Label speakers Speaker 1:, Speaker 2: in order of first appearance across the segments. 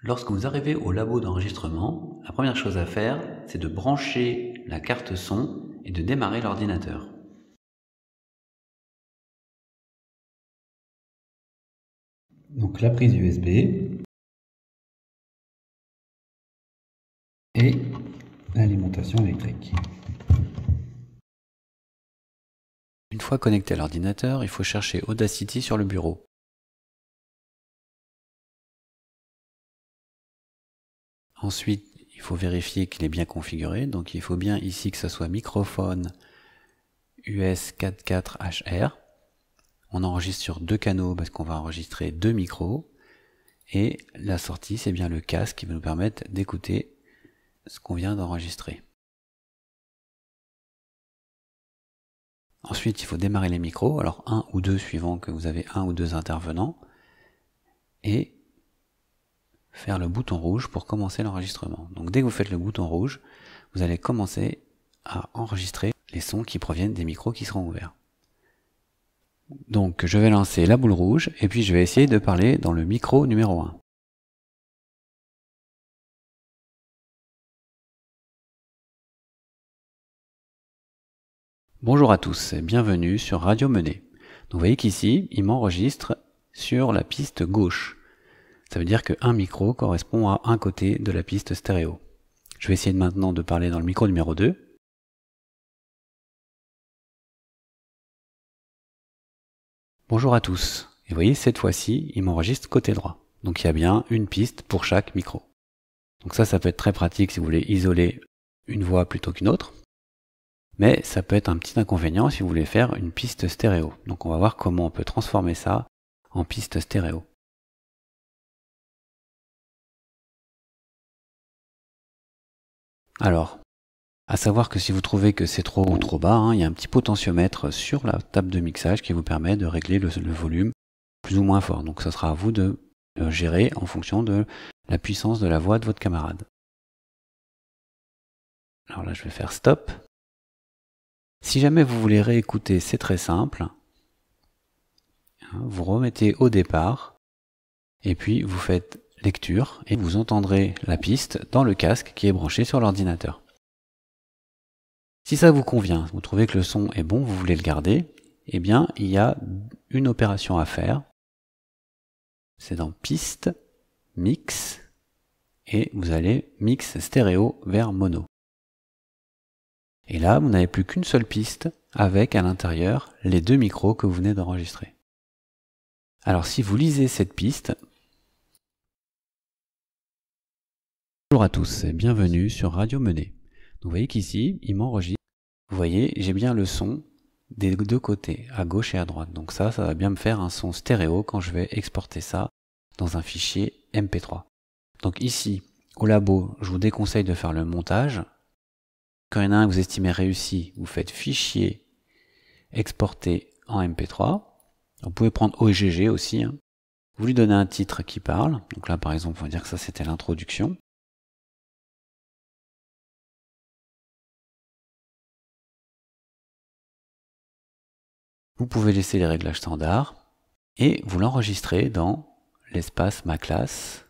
Speaker 1: Lorsque vous arrivez au labo d'enregistrement, la première chose à faire, c'est de brancher la carte son et de démarrer l'ordinateur.
Speaker 2: Donc la prise USB et l'alimentation électrique. Une fois connecté à l'ordinateur, il faut chercher Audacity sur le bureau.
Speaker 1: Ensuite, il faut vérifier qu'il est bien configuré. Donc il faut bien ici que ce soit microphone US44HR. On enregistre sur deux canaux parce qu'on va enregistrer deux micros. Et la sortie, c'est bien le casque qui va nous permettre d'écouter ce qu'on vient d'enregistrer. Ensuite, il faut démarrer les micros, alors un ou deux suivant que vous avez un ou deux intervenants. Et faire le bouton rouge pour commencer l'enregistrement. Donc dès que vous faites le bouton rouge, vous allez commencer à enregistrer les sons qui proviennent des micros qui seront ouverts. Donc je vais lancer la boule rouge et puis je vais essayer de parler dans le micro numéro 1. Bonjour à tous et bienvenue sur Radio Mené. vous voyez qu'ici, il m'enregistre sur la piste gauche. Ça veut dire qu'un micro correspond à un côté de la piste stéréo. Je vais essayer maintenant de parler dans le micro numéro 2. Bonjour à tous. Et vous voyez, cette fois-ci, il m'enregistre côté droit. Donc il y a bien une piste pour chaque micro. Donc ça, ça peut être très pratique si vous voulez isoler une voix plutôt qu'une autre. Mais ça peut être un petit inconvénient si vous voulez faire une piste stéréo. Donc on va voir comment on peut transformer ça en piste stéréo.
Speaker 2: Alors, à savoir que si
Speaker 1: vous trouvez que c'est trop ou trop bas, hein, il y a un petit potentiomètre sur la table de mixage qui vous permet de régler le, volume plus ou moins fort. Donc ça sera à vous de le euh, gérer en fonction de la puissance de la voix de votre camarade. Alors là, je vais faire stop. Si jamais vous voulez réécouter, c'est très simple. Hein, vous remettez au départ et puis vous faites lecture et vous entendrez la piste dans le casque qui est branché sur l'ordinateur. Si ça vous convient, vous trouvez que le son est bon, vous voulez le garder, eh bien il y a une opération à faire. C'est dans piste, mix, et vous allez mix stéréo vers mono. Et là, vous n'avez plus qu'une seule piste avec à l'intérieur les deux micros que vous venez d'enregistrer. Alors si vous lisez cette piste, Bonjour à tous et bienvenue sur Radio Menet. vous voyez qu'ici, il m'enregistre. Vous voyez, j'ai bien le son des deux côtés, à gauche et à droite. Donc ça, ça va bien me faire un son stéréo quand je vais exporter ça dans un fichier MP3. Donc ici, au labo, je vous déconseille de faire le montage. Quand il y en a un que vous estimez réussi, vous faites fichier, exporter en MP3. Vous pouvez prendre OGG aussi. Hein. Vous lui donnez un titre qui parle. Donc là, par exemple, on va dire que ça,
Speaker 2: c'était l'introduction. Vous pouvez laisser les réglages standards
Speaker 1: et vous l'enregistrez dans l'espace ma classe.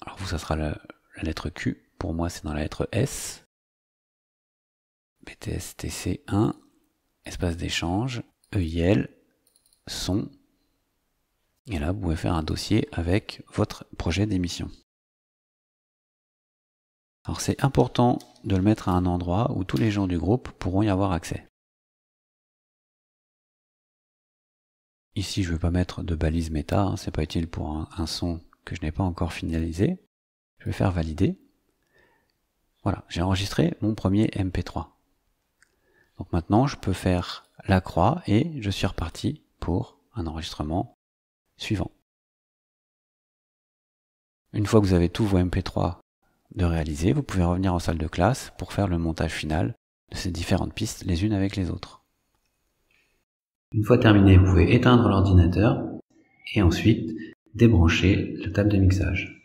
Speaker 1: Alors vous, ça sera la, lettre Q. Pour moi, c'est dans la lettre S. BTS 1 espace d'échange, EIL, son. Et là, vous pouvez faire un dossier avec votre projet d'émission. Alors c'est important de le mettre à un endroit où tous les gens du groupe pourront y avoir accès. Ici, je ne vais pas mettre de balise méta, hein, c'est pas utile pour un, son que je n'ai pas encore finalisé. Je vais faire valider. Voilà, j'ai enregistré mon premier MP3. Donc maintenant, je peux faire la croix et je suis reparti pour un enregistrement suivant. Une fois que vous avez tous vos MP3 de réaliser, vous pouvez revenir en salle de classe pour faire le montage final de ces différentes pistes les unes avec les autres. Une fois terminé, vous pouvez éteindre l'ordinateur et ensuite débrancher
Speaker 2: la table de mixage.